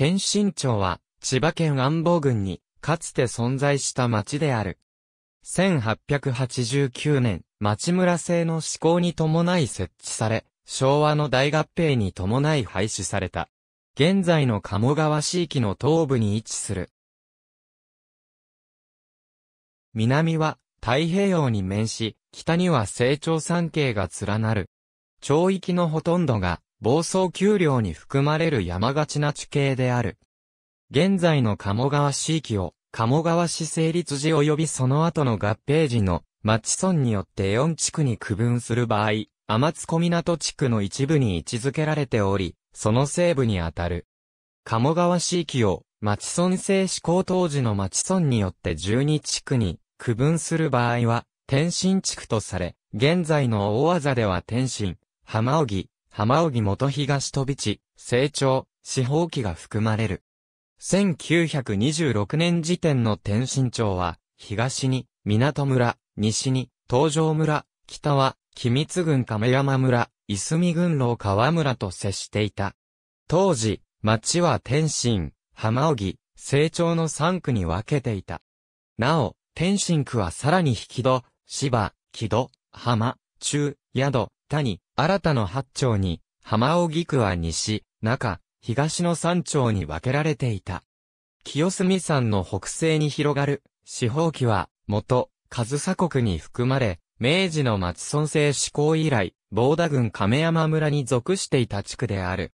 天津町は、千葉県安房郡に、かつて存在した町である。1889年、町村制の施行に伴い設置され、昭和の大合併に伴い廃止された。現在の鴨川市域の東部に位置する。南は太平洋に面し、北には成長山系が連なる。町域のほとんどが房総丘陵に含まれる山がちな地形である。現在の鴨川市域を、鴨川市成立時及びその後の合併時の町村によって4地区に区分する場合、天津小港地区の一部に位置づけられており、その西部にあたる。鴨川市域を、町村制施行当時の町村によって12地区に区分する場合は、天津地区とされ、現在の大技では天津、浜荻、浜荻元東飛び地、成長、四方記が含まれる。1926年時点の天津町は、東に、港村、西に、東条村、北は、君津郡亀山村、いすみ郡老川村と接していた。当時、町は天津、浜荻、成長の3区に分けていた。なお、天津区はさらに引き戸、芝、木戸、浜、中、宿、谷、新たの八丁に、浜荻区は西、中、東の三丁に分けられていた。清澄山の北西に広がる、四方記は、元、上総国に含まれ、明治の松村政施行以来、防田郡亀山村に属していた地区である。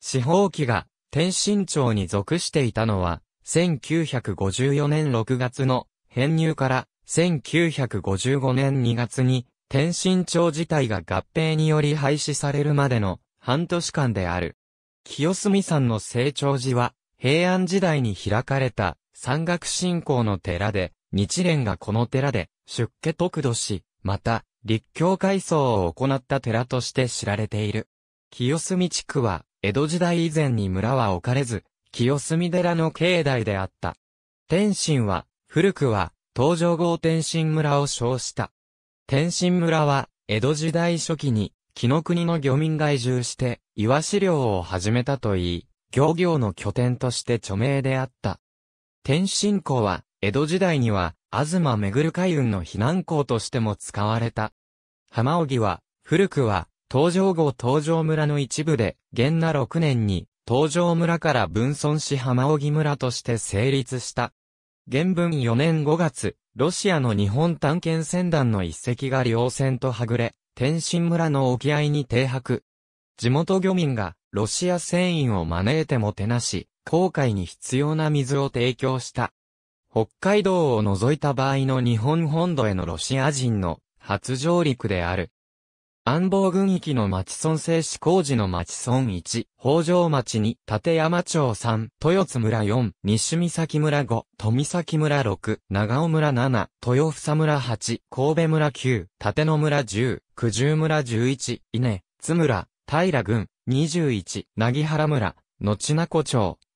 四方記が、天津町に属していたのは、1954年6月の編入から1955年2月に天津町自体が合併により廃止されるまでの半年間である。清澄山の成長寺は、平安時代に開かれた山岳信仰の寺で、日蓮がこの寺で出家得度し、また、立教改装を行った寺として知られている。清澄地区は、江戸時代以前に村は置かれず、清澄寺の境内であった。天津は、古くは、東上郷天津村を称した。天津村は、江戸時代初期に、木の国の漁民が移住して、岩資料を始めたといい、漁業の拠点として著名であった。天津港は、江戸時代には、東めぐる海運の避難港としても使われた。浜荻は、古くは、東上号東上村の一部で、元那6年に、東上村から分村し浜荻村として成立した。原文4年5月、ロシアの日本探検船団の一隻が両船とはぐれ、天津村の沖合に停泊。地元漁民がロシア船員を招いてもてなし、航海に必要な水を提供した。北海道を除いた場合の日本本土へのロシア人の初上陸である。安房郡域の町村製市工事の町村1、北条町2、立山町3、豊津村4、西岬村5、富崎村6、長尾村7、豊房村8、神戸村9、立野村10、九十村11、稲、津村、平郡、21、なぎ原村、後名古町、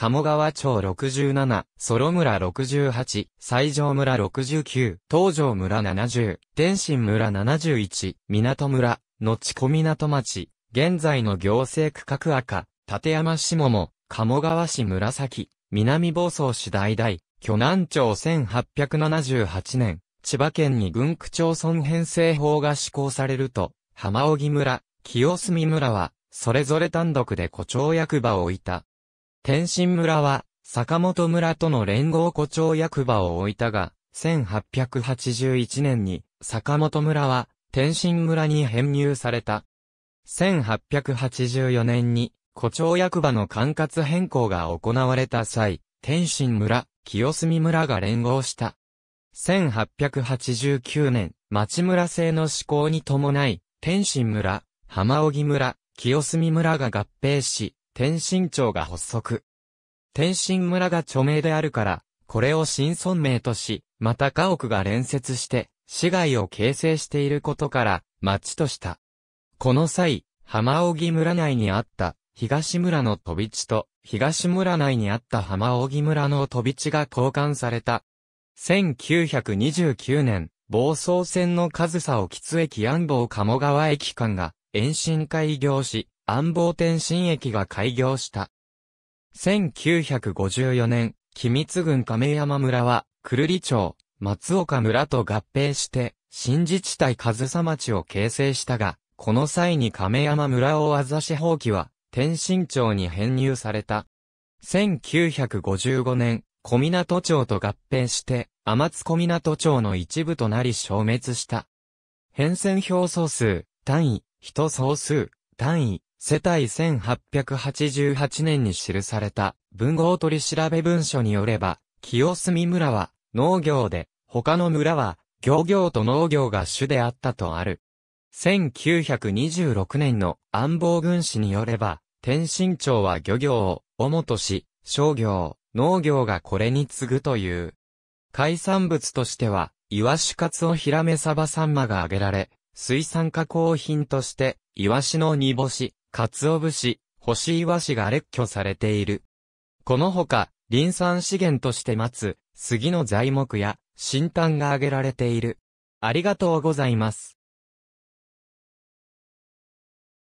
鴨川町67、ソロ村68、西条村69、東条村70、天津村71、港村、後小港町、現在の行政区画赤、立山下桃、鴨川市紫、南房総市大々、巨南町1878年、千葉県に軍区町村編成法が施行されると、浜荻村、清澄村は、それぞれ単独で古町役場を置いた。天津村は、坂本村との連合誇張役場を置いたが、1881年に、坂本村は、天津村に編入された。1884年に、誇張役場の管轄変更が行われた際、天津村、清澄村が連合した。1889年、町村制の施行に伴い、天津村、浜荻村、清澄村が合併し、天津町が発足。天津村が著名であるから、これを新村名とし、また家屋が連接して、市街を形成していることから、町とした。この際、浜荻村内にあった東村の飛び地と東村内にあった浜荻村の飛び地が交換された。1929年、房総線の上総を津駅安房鴨川駅間が延伸開業し、安房天新駅が開業した。1954年、君津郡亀山村は、久留里町、松岡村と合併して、新自治体上総町を形成したが、この際に亀山村をあざし放棄は、天津町に編入された。1955年、小港町と合併して、天津小港町の一部となり消滅した。変遷表総数、単位、人総数、単位、世帯1888年に記された文豪取調べ文書によれば、清澄村は農業で、他の村は漁業と農業が主であったとある。1926年の安房軍史によれば、天津町は漁業を主とし、商業、農業がこれに次ぐという。海産物としては、イワシカツオヒラメサバサンマが挙げられ、水産加工品として、イワシの煮干し、鰹節、干しイワシが列挙されている。このほか、林産資源として待つ、杉の材木や、新炭が挙げられている。ありがとうございます。